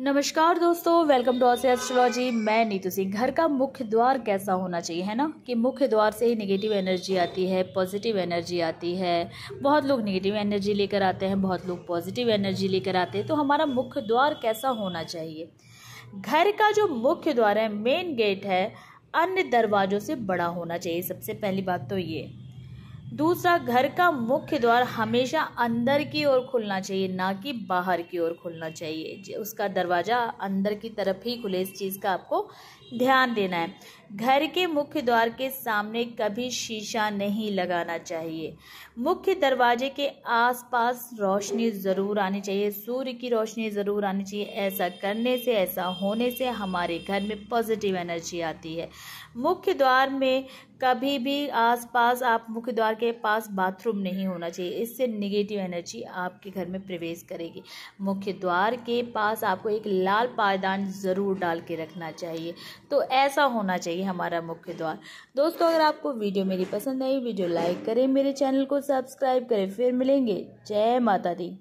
नमस्कार दोस्तों welcome to ऑसर astrology मैं नीतू सिंह घर का मुख्य द्वार कैसा होना चाहिए है ना कि मुख्य द्वार से ही नेगेटिव एनर्जी आती है पॉजिटिव एनर्जी आती है बहुत लोग नेगेटिव एनर्जी लेकर आते हैं बहुत लोग पॉजिटिव एनर्जी लेकर आते हैं तो हमारा मुख्य द्वार कैसा होना चाहिए घर का जो मुख्य द्वार है मेन गेट है अन्य दरवाज़ों से बड़ा होना चाहिए सबसे पहली बात तो ये दूसरा घर का मुख्य द्वार हमेशा अंदर की ओर खुलना चाहिए ना कि बाहर की ओर खुलना चाहिए उसका दरवाज़ा अंदर की तरफ ही खुले इस चीज़ का आपको ध्यान देना है घर के मुख्य द्वार के सामने कभी शीशा नहीं लगाना चाहिए मुख्य दरवाजे के आसपास रोशनी ज़रूर आनी चाहिए सूर्य की रोशनी ज़रूर आनी चाहिए ऐसा करने से ऐसा होने से हमारे घर में पॉजिटिव एनर्जी आती है मुख्य द्वार में कभी भी आसपास आप मुख्य द्वार के पास बाथरूम नहीं होना चाहिए इससे निगेटिव एनर्जी आपके घर में प्रवेश करेगी मुख्य द्वार के पास आपको एक लाल पायदान ज़रूर डाल के रखना चाहिए तो ऐसा होना चाहिए ये हमारा मुख्य द्वार दोस्तों अगर आपको वीडियो मेरी पसंद आई वीडियो लाइक करें मेरे चैनल को सब्सक्राइब करें फिर मिलेंगे जय माता दी